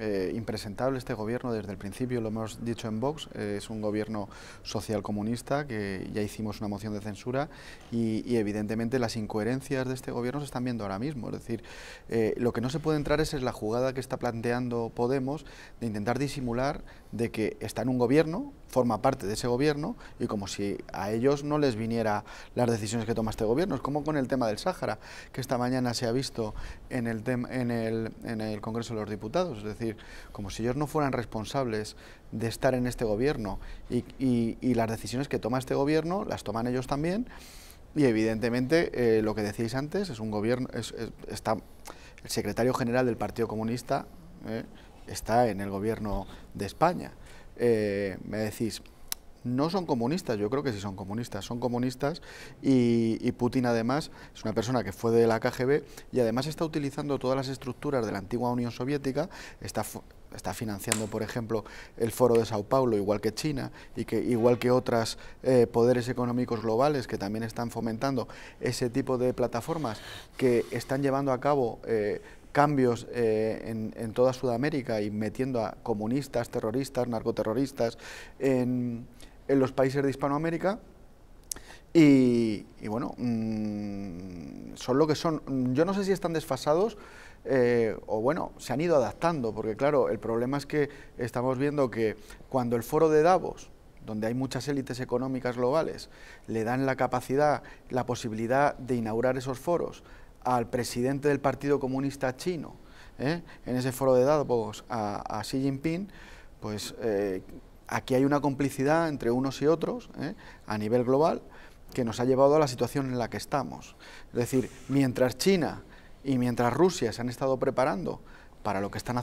Eh, impresentable este gobierno desde el principio, lo hemos dicho en Vox, eh, es un gobierno social comunista que ya hicimos una moción de censura y, evidentemente las incoherencias de este gobierno se están viendo ahora mismo. Es decir, eh, lo que no se puede entrar es, es la jugada que está planteando Podemos de intentar disimular de que está en un gobierno forma parte de ese gobierno y como si a ellos no les viniera las decisiones que toma este gobierno. Es como con el tema del Sáhara, que esta mañana se ha visto en el, en el, en el Congreso de los Diputados. Es decir, como si ellos no fueran responsables de estar en este gobierno y, las decisiones que toma este gobierno las toman ellos también. Y evidentemente, eh, lo que decís antes, es un gobierno, está el secretario general del Partido Comunista eh, está en el gobierno de España. Eh, me decís, no son comunistas, yo creo que sí son comunistas, son comunistas y, Putin además es una persona que fue de la KGB y además está utilizando todas las estructuras de la antigua Unión Soviética, está, está financiando por ejemplo el foro de Sao Paulo igual que China y que igual que otros eh, poderes económicos globales que también están fomentando ese tipo de plataformas que están llevando a cabo eh, cambios eh, en, toda Sudamérica y metiendo a comunistas, terroristas, narcoterroristas en, los países de Hispanoamérica. Y, bueno, mm, son lo que son. Yo no sé si están desfasados eh, o bueno, se han ido adaptando, porque claro, el problema es que estamos viendo que cuando el foro de Davos donde hay muchas élites económicas globales, le dan la capacidad, la posibilidad de inaugurar esos foros al presidente del Partido Comunista Chino, ¿eh? en ese foro de Davos, a, a Xi Jinping, pues eh, aquí hay una complicidad entre unos y otros ¿eh? a nivel global que nos ha llevado a la situación en la que estamos. Es decir, mientras China y mientras Rusia se han estado preparando para lo que están haciendo,